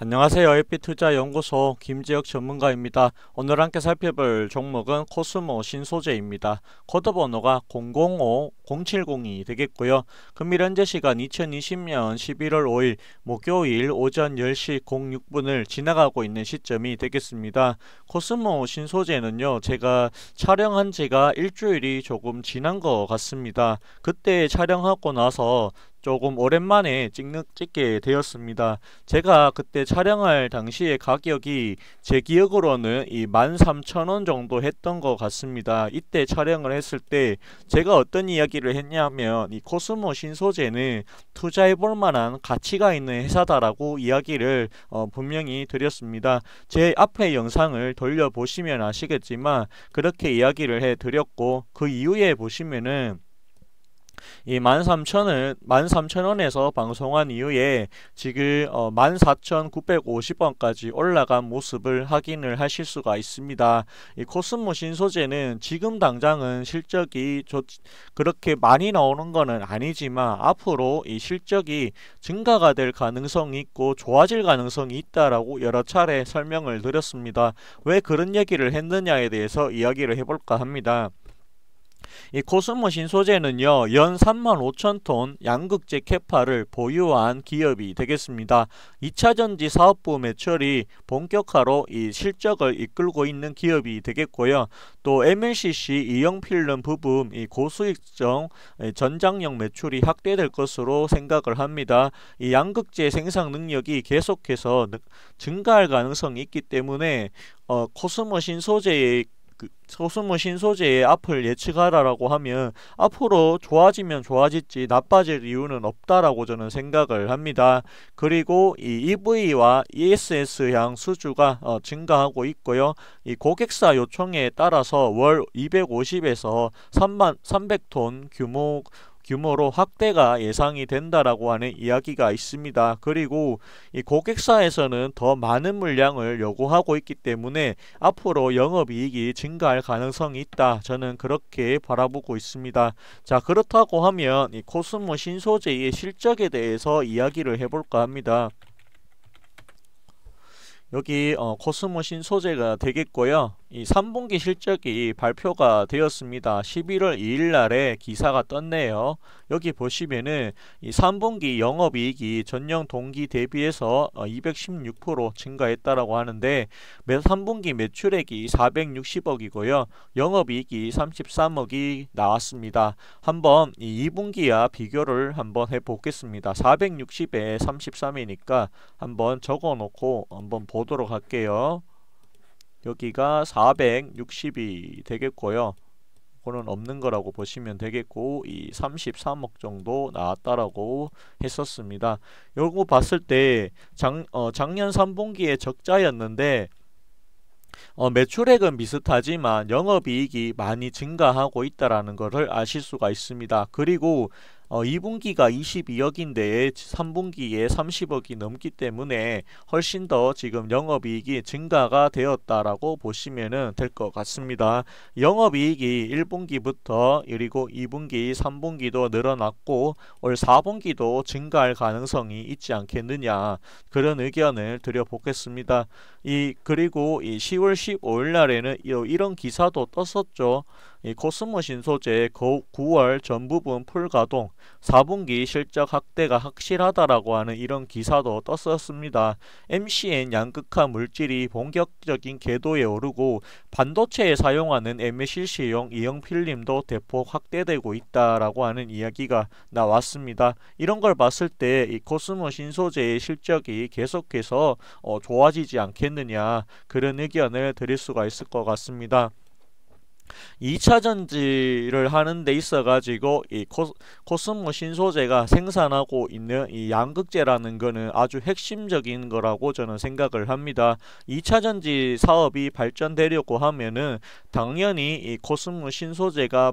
안녕하세요. 에피투자연구소 김재혁 전문가입니다. 오늘 함께 살펴볼 종목은 코스모 신소재입니다. 코드번호가 005-0702 되겠고요. 금일 현재 시간 2020년 11월 5일 목요일 오전 10시 06분을 지나가고 있는 시점이 되겠습니다. 코스모 신소재는요. 제가 촬영한 지가 일주일이 조금 지난 것 같습니다. 그때 촬영하고 나서 조금 오랜만에 찍는, 찍게 되었습니다. 제가 그때 촬영할 당시의 가격이 제 기억으로는 이 13,000원 정도 했던 것 같습니다. 이때 촬영을 했을 때 제가 어떤 이야기를 했냐면 이 코스모 신소재는 투자해 볼 만한 가치가 있는 회사다라고 이야기를 어, 분명히 드렸습니다. 제 앞에 영상을 돌려보시면 아시겠지만 그렇게 이야기를 해 드렸고 그 이후에 보시면은 이 13,000원, 에서 방송한 이후에 지금 어 14,950원까지 올라간 모습을 확인을 하실 수가 있습니다. 이 코스모 신소재는 지금 당장은 실적이 좋, 그렇게 많이 나오는 것은 아니지만 앞으로 이 실적이 증가가 될 가능성이 있고 좋아질 가능성이 있다라고 여러 차례 설명을 드렸습니다. 왜 그런 얘기를 했느냐에 대해서 이야기를 해볼까 합니다. 이 코스모신 소재는요. 연 3만 5천 톤 양극재 캐파를 보유한 기업이 되겠습니다. 2차전지 사업부 매출이 본격화로 이 실적을 이끌고 있는 기업이 되겠고요. 또 MLCC 이용필름 부분 이 고수익성 전장용 매출이 확대될 것으로 생각을 합니다. 이 양극재 생산 능력이 계속해서 증가할 가능성이 있기 때문에 어, 코스모신 소재의 그소스모신 소재의 앞을 예측하라라고 하면 앞으로 좋아지면 좋아질지 나빠질 이유는 없다라고 저는 생각을 합니다. 그리고 이 EV와 ESS향 수주가 어, 증가하고 있고요. 이 고객사 요청에 따라서 월 250에서 3만 300톤 규모 규모로 확대가 예상이 된다라고 하는 이야기가 있습니다. 그리고 이 고객사에서는 더 많은 물량을 요구하고 있기 때문에 앞으로 영업이익이 증가할 가능성이 있다. 저는 그렇게 바라보고 있습니다. 자 그렇다고 하면 이 코스모 신소재의 실적에 대해서 이야기를 해볼까 합니다. 여기 어, 코스모 신소재가 되겠고요. 이 3분기 실적이 발표가 되었습니다. 11월 2일 날에 기사가 떴네요. 여기 보시면은 이 3분기 영업이익이 전년 동기 대비해서 216% 어, 증가했다라고 하는데 3분기 매출액이 460억이고요. 영업이익이 33억이 나왔습니다. 한번 이 2분기와 비교를 한번 해보겠습니다. 460에 33이니까 한번 적어놓고 한번 보도록 할게요. 여기가 460이 되겠고요. 그거는 없는 거라고 보시면 되겠고 이 33억 정도 나왔다라고 했었습니다. 요거 봤을 때 작, 어, 작년 3분기에 적자였는데 어, 매출액은 비슷하지만 영업이익이 많이 증가하고 있다라는 것을 아실 수가 있습니다. 그리고 어, 2분기가 22억인데 3분기에 30억이 넘기 때문에 훨씬 더 지금 영업이익이 증가가 되었다라고 보시면 될 것 같습니다. 영업이익이 1분기부터 그리고 2분기, 3분기도 늘어났고 올 4분기도 증가할 가능성이 있지 않겠느냐 그런 의견을 드려보겠습니다. 이 그리고 이 10월 15일 날에는 이런 기사도 떴었죠. 이 코스모신 소재의 9월 전부분 풀가동, 4분기 실적 확대가 확실하다라고 하는 이런 기사도 떴었습니다. MCN 양극화 물질이 본격적인 궤도에 오르고 반도체에 사용하는 MSC용 이형 필름도 대폭 확대되고 있다라고 하는 이야기가 나왔습니다. 이런 걸 봤을 때 이 코스모신 소재의 실적이 계속해서 어, 좋아지지 않겠느냐 그런 의견을 드릴 수가 있을 것 같습니다. 이차 전지를 하는 데 있어 가지고 이 코, 코스모 신소재가 생산하고 있는 이 양극재라는 거는 아주 핵심적인 거라고 저는 생각을 합니다. 이차 전지 사업이 발전되려고 하면은 당연히 이 코스모 신소재가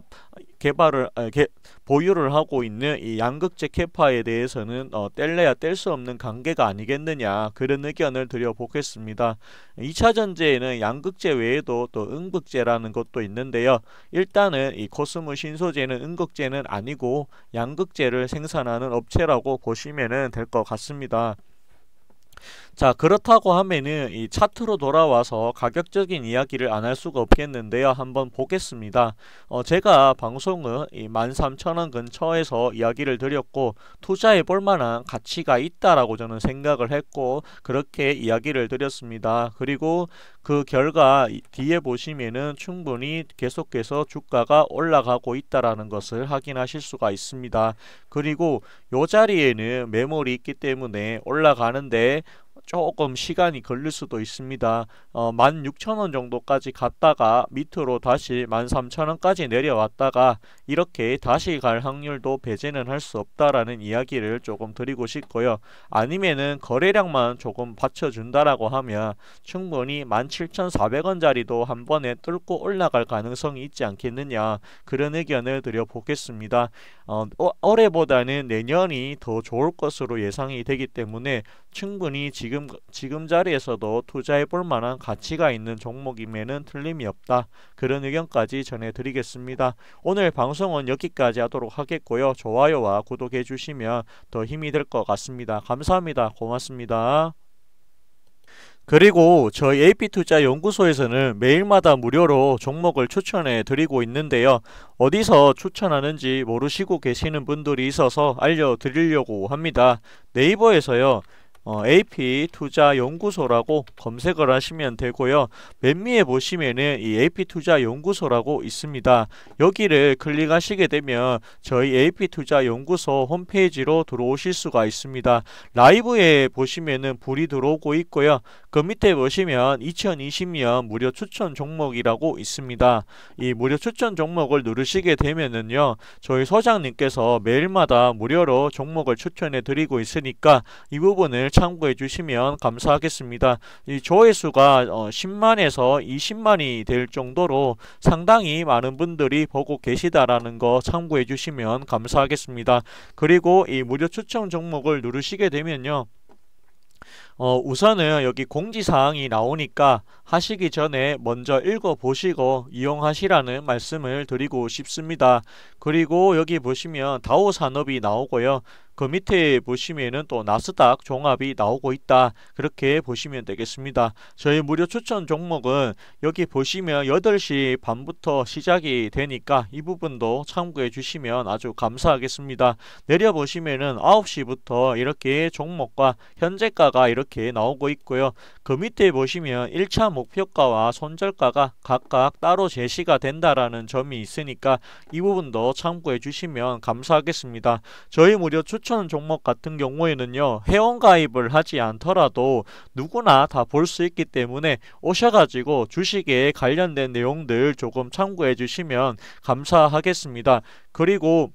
개발을 아, 개, 보유를 하고 있는 이 양극재 캐파에 대해서는 어, 뗄래야 뗄 수 없는 관계가 아니겠느냐 그런 의견을 드려보겠습니다. 2차 전지에는 양극재 외에도 또 음극재라는 것도 있는데요. 일단은 이 코스모 신소재는 음극재는 아니고 양극재를 생산하는 업체라고 보시면 될 것 같습니다. 자 그렇다고 하면은 이 차트로 돌아와서 가격적인 이야기를 안 할 수가 없겠는데요 한번 보겠습니다 어 제가 방송은 이 13,000원 근처에서 이야기를 드렸고 투자해 볼 만한 가치가 있다라고 저는 생각을 했고 그렇게 이야기를 드렸습니다 그리고 그 결과 뒤에 보시면은 충분히 계속해서 주가가 올라가고 있다라는 것을 확인하실 수가 있습니다. 그리고 요 자리에는 매물이 있기 때문에 올라가는데 조금 시간이 걸릴 수도 있습니다. 어, 16,000원 정도까지 갔다가 밑으로 다시 13,000원까지 내려왔다가 이렇게 다시 갈 확률도 배제는 할 수 없다라는 이야기를 조금 드리고 싶고요. 아니면은 거래량만 조금 받쳐준다라고 하면 충분히 1 7 4 0 0원자리도한 번에 뚫고 올라갈 가능성이 있지 않겠느냐 그런 의견을 드려보겠습니다. 어, 어 올해보다는 내년이 더 좋을 것으로 예상이 되기 때문에 충분히 지 지금 지금 자리에서도 투자해 볼 만한 가치가 있는 종목임에는 틀림이 없다. 그런 의견까지 전해드리겠습니다. 오늘 방송은 여기까지 하도록 하겠고요. 좋아요와 구독해 주시면 더 힘이 될 것 같습니다. 감사합니다. 고맙습니다. 그리고 저희 AP투자연구소에서는 매일마다 무료로 종목을 추천해 드리고 있는데요. 어디서 추천하는지 모르시고 계시는 분들이 있어서 알려드리려고 합니다. 네이버에서요. 어, AP 투자 연구소라고 검색을 하시면 되고요. 맨 위에 보시면은 이 AP 투자 연구소라고 있습니다. 여기를 클릭하시게 되면 저희 AP 투자 연구소 홈페이지로 들어오실 수가 있습니다. 라이브에 보시면은 불이 들어오고 있고요. 그 밑에 보시면 2020년 무료 추천 종목이라고 있습니다. 이 무료 추천 종목을 누르시게 되면은요. 저희 서장님께서 매일마다 무료로 종목을 추천해 드리고 있으니까 이 부분을 참고해 주시면 감사하겠습니다. 이 조회수가 어 10만에서 20만이 될 정도로 상당히 많은 분들이 보고 계시다라는 거 참고해 주시면 감사하겠습니다. 그리고 이 무료 추천 종목을 누르시게 되면요. 어, 우선은 여기 공지사항이 나오니까 하시기 전에 먼저 읽어보시고 이용하시라는 말씀을 드리고 싶습니다. 그리고 여기 보시면 다오산업이 나오고요. 그 밑에 보시면또 나스닥 종합이 나오고 있다. 그렇게 보시면 되겠습니다. 저희 무료 추천 종목은 여기 보시면 8시 반부터 시작이 되니까 이 부분도 참고해 주시면 아주 감사하겠습니다. 내려보시면 9시부터 이렇게 종목과 현재가가 이렇게 이렇게 나오고 있고요. 그 밑에 보시면 1차 목표가와 손절가가 각각 따로 제시가 된다라는 점이 있으니까 이 부분도 참고해 주시면 감사하겠습니다. 저희 무료 추천 종목 같은 경우에는요. 회원 가입을 하지 않더라도 누구나 다 볼 수 있기 때문에 오셔가지고 주식에 관련된 내용들 조금 참고해 주시면 감사하겠습니다. 그리고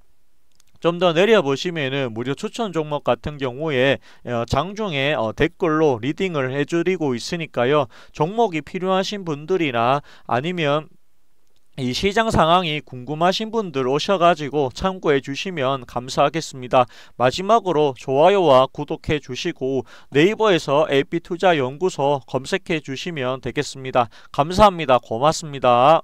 좀더 내려보시면은 무료 추천 종목 같은 경우에 어, 장중에 어, 댓글로 리딩을 해드리고 있으니까요. 종목이 필요하신 분들이나 아니면 이 시장 상황이 궁금하신 분들 오셔가지고 참고해 주시면 감사하겠습니다. 마지막으로 좋아요와 구독해 주시고 네이버에서 AP투자연구소 검색해 주시면 되겠습니다. 감사합니다. 고맙습니다.